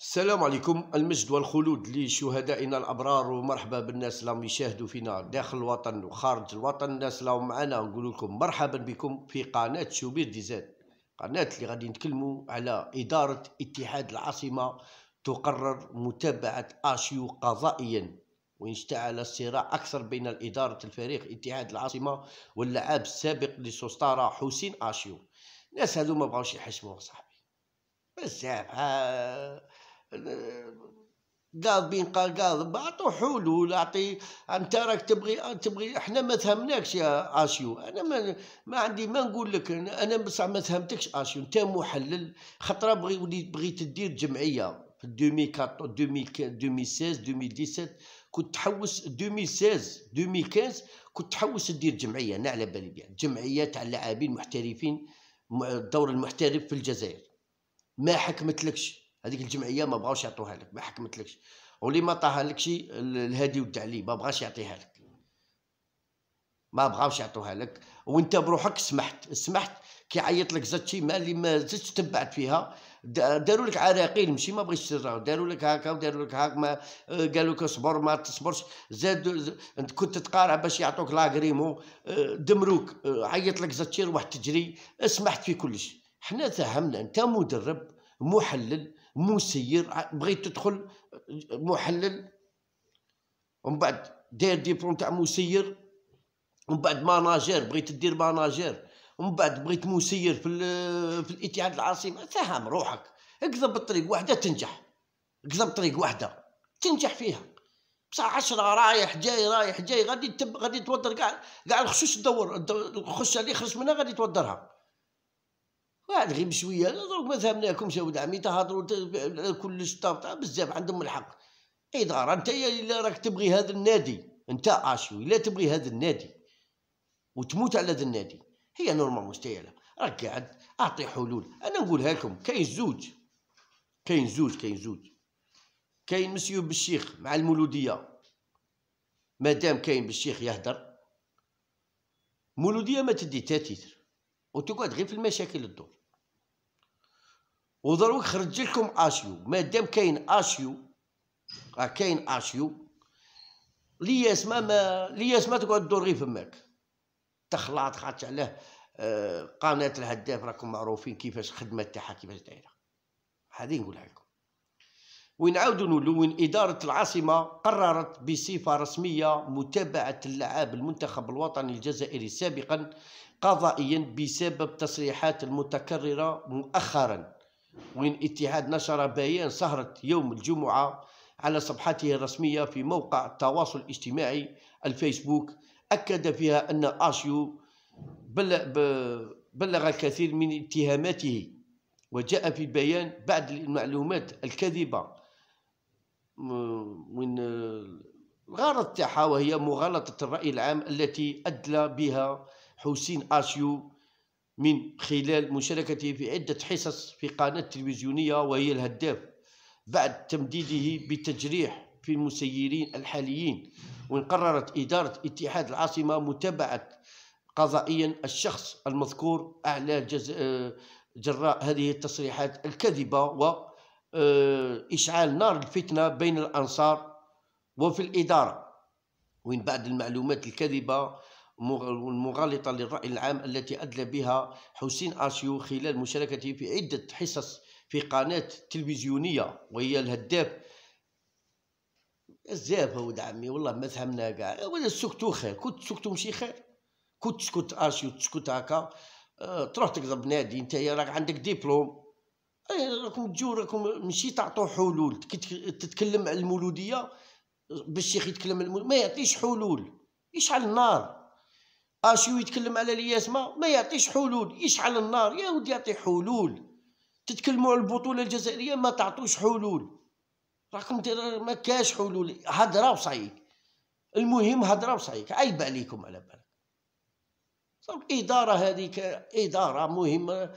السلام عليكم المجد والخلود لشهدائنا الابرار ومرحبا بالناس اللي يشاهدوا فينا داخل الوطن وخارج الوطن الناس اللي معنا نقول لكم مرحبا بكم في قناه شوبير ديزاد قناه اللي غادي نتكلموا على اداره اتحاد العاصمه تقرر متابعه اشيو قضائيا ويشتعل الصراع اكثر بين اداره الفريق اتحاد العاصمه واللاعب السابق لسوستارا حسين اشيو الناس هذو ما بغاوش يحشموا صاحبي بزاف قال بين قال قال اعطوا حلول اعطي انت راك تبغي تبغي احنا ما فهمناكش يا اشيو انا ما, ما عندي ما نقول لك انا بصح ما فهمتكش اشيو انت محلل خطره بغي وليت بغيت تدير جمعيه في 2014 2016 2017 كنت تحوس 2016 2015 كنت تحوس تدير جمعيه انا على بالي بها جمعيه تاع اللاعبين المحترفين دور المحترف في الجزائر ما حكمتلكش هذيك الجمعيه ما بغاوش يعطوها لك ما حكمتلكش ولي ما عطاها شي الهادي والدعلي ما بغاش يعطيها لك ما بغاوش يعطوها لك وانت بروحك سمحت سمحت كي عيط لك زاد شي مال اللي ما زدتش تبعت فيها داروا لك عراقيل ماشي ما بغيتش داروا لك هكا وداروا لك هكا ما آه، قالوا لك اصبر ما تصبرش زاد كنت تقارع باش يعطوك لاغريمو آه، دمروك آه، عيط لك زاد شي روح تجري سمحت في كلش حنا تهمنا انت مدرب محلل مسير بغيت تدخل آه، محلل ومن بعد داير ديبلوم تاع مسير ومن بعد ماناجير بغيت دير ماناجير ومن بعد بغيت مسير في آه، في الاتحاد العاصمه ساهم روحك اكذب الطريق واحده تنجح اكذب طريق واحده تنجح فيها بصح عشرة رايح جاي رايح جاي غادي تب غادي تودر كاع كاع الخشوش تدور الخشه اللي خرج منها غادي تودرها واحد غير بشويه دروك ما فهمناكمش ولد عمي تهضروا كلش بزاف عندهم الحق اداره انت الا راك تبغي هذا النادي انت اشوي لا تبغي هذا النادي وتموت على هذا النادي هي نورمال مستيله راك قاعد اعطي حلول انا نقولها لكم كاين زوج كاين زوج كاين زوج كاين مسيو بالشيخ مع المولوديه مادام كاين بالشيخ يهدر مولوديه ما تدي تا وتقعد غير في المشاكل الدور ودروك خرج لكم اشيو مادام كاين اشيو راه كاين اشيو لي ما ما ما تقعد دور غير فماك تخلط خاطش عليه آه، قناه الهداف راكم معروفين كيفاش الخدمه تاعها كيفاش دايره هذه نقولها لكم عاودوا نقولوا وين اداره العاصمه قررت بصفه رسميه متابعه اللعاب المنتخب الوطني الجزائري سابقا قضائيا بسبب تصريحات المتكرره مؤخرا وين اتحاد نشر بيان سهرة يوم الجمعة على صفحته الرسمية في موقع التواصل الاجتماعي الفيسبوك أكد فيها أن آشيو بلغ الكثير من اتهاماته وجاء في البيان بعد المعلومات الكاذبة من الغرض تاعها وهي مغالطة الرأي العام التي أدلى بها حسين آشيو من خلال مشاركته في عدة حصص في قناة تلفزيونية وهي الهداف بعد تمديده بالتجريح في المسيرين الحاليين وإن قررت إدارة اتحاد العاصمة متابعة قضائيا الشخص المذكور أعلى جز... آه، جراء هذه التصريحات الكذبة وإشعال آه، نار الفتنة بين الأنصار وفي الإدارة وإن بعد المعلومات الكاذبة المغالطة للرأي العام التي أدلى بها حسين آشيو خلال مشاركته في عدة حصص في قناة تلفزيونية وهي الهداف بزاف ولد عمي والله ما فهمنا كاع ولا سكتو خير كنت سكتو ماشي خير كنت تسكت اسيو تسكت هكا آه، تروح تقضب نادي انت راك عندك ديبلوم اي راكم تجو راكم ماشي تعطوا حلول تتكلم على المولوديه باش الشيخ يتكلم على المولودية. ما يعطيش حلول يشعل النار اشيو يتكلم على الياسمه ما يعطيش حلول يشعل النار يا ودي يعطي حلول تتكلموا على البطوله الجزائريه ما تعطوش حلول راكم ما كاش حلول هضره وصايك المهم هضره وصايك عيب عليكم على بالك الاداره هذيك اداره مهمه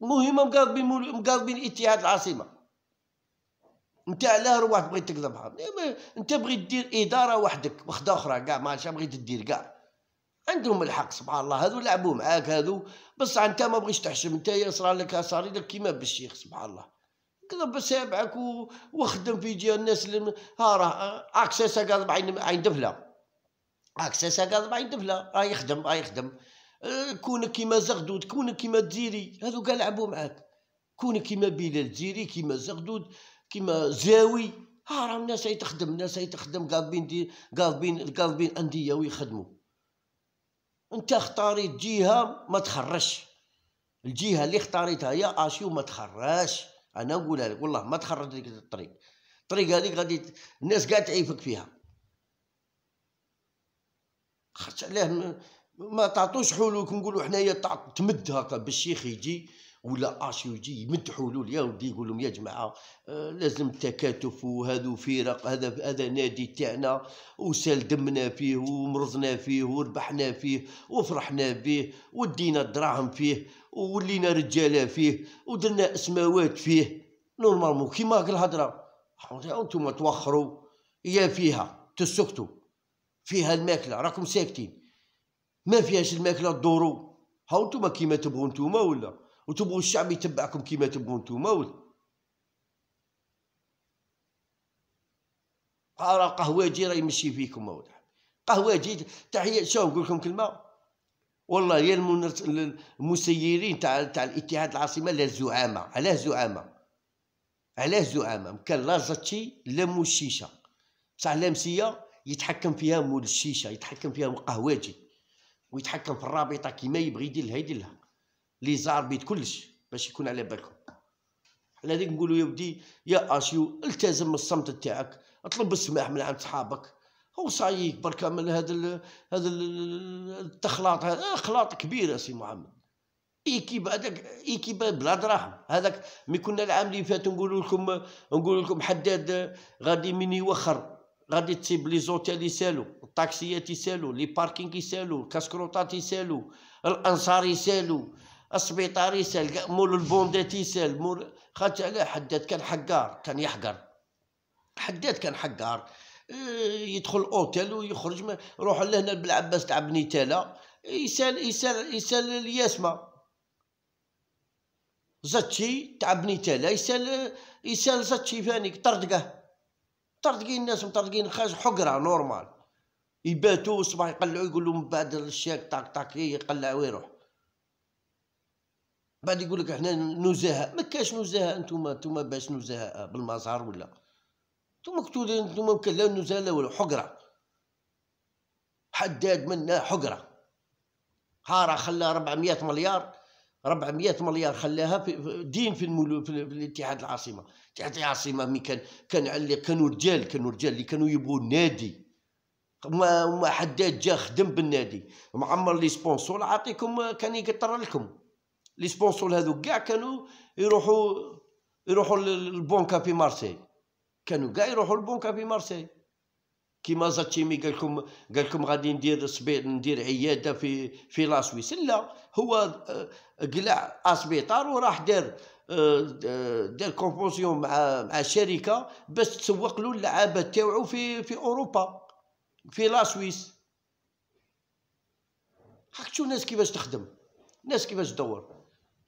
مهمه مقاربين مقاربين اتحاد العاصمه انت علاه روحك بغيت تكذبها انت بغيت دير اداره وحدك وحده اخرى كاع ما بغيت دير كاع عندهم الحق سبحان الله هذو لعبوا معاك هذو بصح انت ما بغيتش تحشم انت صرا لك صاري لك كيما بالشيخ سبحان الله كذب بسابعك وخدم في جهه الناس اللي ها راه اكساسا قال بعين عين دفله اكساسا قال بعين دفله راه يخدم راه يخدم أه، كونك كيما زغدود كونك كيما تزيري هذو قال لعبوا معاك كونك كيما بلال تزيري كيما زغدود كيما زاوي ها راه الناس تخدم الناس تخدم قاضبين قاضبين قاضبين انديه ويخدموا انت اختاريت جهه ما تخرجش الجهه اللي اختاريتها هي اشيو ما تخرجش انا نقولها لك والله ما تخرج ديك الطريق الطريق هذيك غادي الناس قاع تعيفك فيها خاطش علاه ما تعطوش حلول كنقولوا حنايا تمد هكا طيب، الشيخ يجي ولا اش يجي يمدحوا له يا ودي يقول لهم يا جماعه آه، لازم تكاتف وهذو فرق هذا هذا نادي تاعنا وسال دمنا فيه ومرضنا فيه وربحنا فيه وفرحنا به ودينا الدراهم فيه وولينا رجاله فيه ودرنا اسماوات فيه نورمالمون كيما هاك الهضره انتم توخروا يا فيها تسكتوا فيها الماكله راكم ساكتين ما فيهاش الماكله تدوروا هاو انتم كيما تبغوا انتم ولا وتبغوا الشعب يتبعكم كما تبغوا نتوما قهوة قهواجي راه يمشي فيكم اولاد قهواجي تحيه شوف نقول لكم كلمه والله يا المسيرين تاع تاع الاتحاد العاصمه لا زعامه علاه زعامه علاه زعامه كان لا زاتشي لا الشيشه بصح لامسيه يتحكم فيها مول الشيشه يتحكم فيها قهواجي ويتحكم في الرابطه كيما يبغي يدير لها يدير لها لي زاربيت كلش باش يكون على بالكم حنا ديك نقولوا يا ودي يا اشيو التزم الصمت تاعك اطلب السماح من عند صحابك هو صاييك بركا من هذا ال هذا التخلاط هذا اخلاط كبير يا سي محمد ايكيب بعدك ايكيب بلا دراهم هذاك مي كنا العام اللي فات نقول لكم نقول لكم حداد غادي من يوخر غادي تسيب لي زوتيل يسالو الطاكسيات يسالو لي باركينغ يسالو الكاسكروطات يسالو الانصار يسالو السبيطار يسال مول البوندات يسال مول خاطش علاه حداد كان حقار كان يحقر حداد كان حقار آه، يدخل اوتيل ويخرج من روح لهنا بالعباس تاع بني تالا يسال يسال يسال الياسما زاتشي تاع بني تالا يسال يسال زاتشي فاني طردقه طردقين الناس مطردقين خارج حقره نورمال يباتو الصباح يقلعو يقولو من بعد الشاك طاك طاك يقلع ويروح بعد يقول لك احنا نزهاء ما كاش نزهاء انتم انتم باش نزهاء بالمزار ولا انتم كنتو انتم ممكن لا ولا لا والو حقره حداد منا حقره هارا خلى 400 مليار 400 مليار خلاها في دين في, الملو في الاتحاد العاصمه الاتحاد العاصمه مي كان كان علي كانوا رجال كانوا رجال اللي كانوا يبغوا النادي ما ما حداد جا خدم بالنادي معمر لي سبونسور عاطيكم كان يقطر لكم لي سبونسور هادو كاع كانوا يروحوا يروحوا للبونكا في مارسي كانوا كاع يروحوا للبونكا في مارسي كيما زاتيمي قال لكم قال لكم غادي ندير سبيط ندير عياده في في لاسويس لا هو آه، قلع اسبيطار وراح دار آه، آه، دار كومبوزيون مع مع شركه باش تسوق له اللعابه تاعو في في اوروبا في لاسويس هاك تشوف الناس كيفاش تخدم الناس كيفاش تدور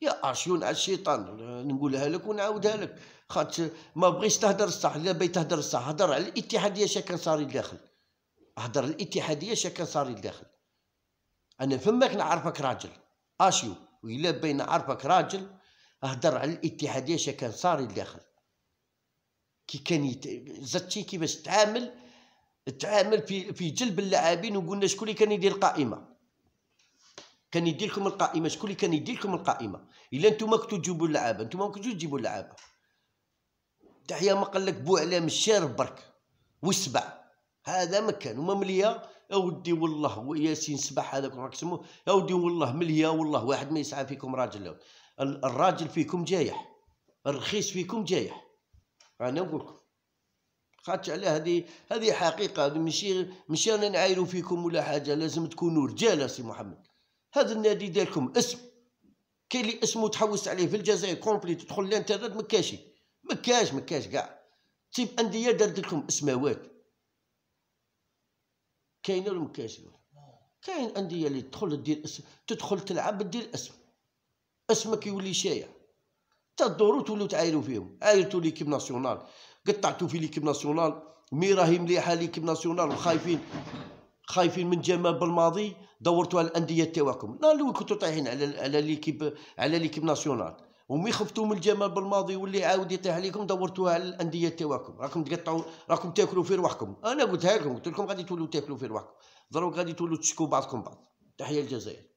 يا ارشيون على الشيطان نقولها لك ونعاودها لك خاطر ما بغيتش تهدر الصح لا بغيت تهدر الصح هدر على الاتحاديه شكان صاري لداخل هدر الاتحاديه شكان صاري لداخل انا فماك نعرفك راجل اشيو وإلا بين نعرفك راجل هدر على الاتحاديه شكان صاري لداخل كي كان يت... زتشي كيفاش تعامل تعامل في في جلب اللاعبين وقلنا شكون اللي كان يدير القائمه كان يدي لكم القائمه شكون اللي كان يدي لكم القائمه الا نتوما كنتو تجيبوا اللعابه نتوما ما كنتوش تجيبوا اللعابه تحيا ما قال لك بوعلام الشارب برك والسبع هذا ما كان وما مليا اودي والله ياسين سبح هذاك راك سموه اودي والله مليا والله واحد ما يسعى فيكم راجل الراجل فيكم جايح الرخيص فيكم جايح انا نقول لكم خاطش على هذه هذه حقيقه هذه ماشي ماشي انا نعايروا فيكم ولا حاجه لازم تكونوا رجال سي محمد هذا النادي ديالكم اسم كاين اللي اسمه تحوس عليه في الجزائر كومبلي تدخل الانترنت ما مكاش ما كاش ما كاع تيب انديه دارت لكم اسماوات كاينه ولا ما كاين انديه اللي تدخل دير اسم تدخل تلعب دير اسم اسمك يولي شايع حتى الدور تولو تعايروا فيهم عايرتوا ليكيب ناسيونال قطعتوا في ليكيب ناسيونال مي راهي مليحه ليكيب ناسيونال وخايفين خايفين من جمال بالماضي دورتوا على الانديه تاعكم لا الاول كنتوا طايحين على على ليكيب على ليكيب ناسيونال ومي خفتوا من الجمال بالماضي واللي عاود يطيح عليكم دورتوها على الانديه تاعكم راكم تقطعوا راكم تاكلوا في روحكم انا قلتها لكم قلت لكم غادي تولوا تاكلوا في روحكم دروك غادي تولوا تشكوا بعضكم بعض تحيه الجزائر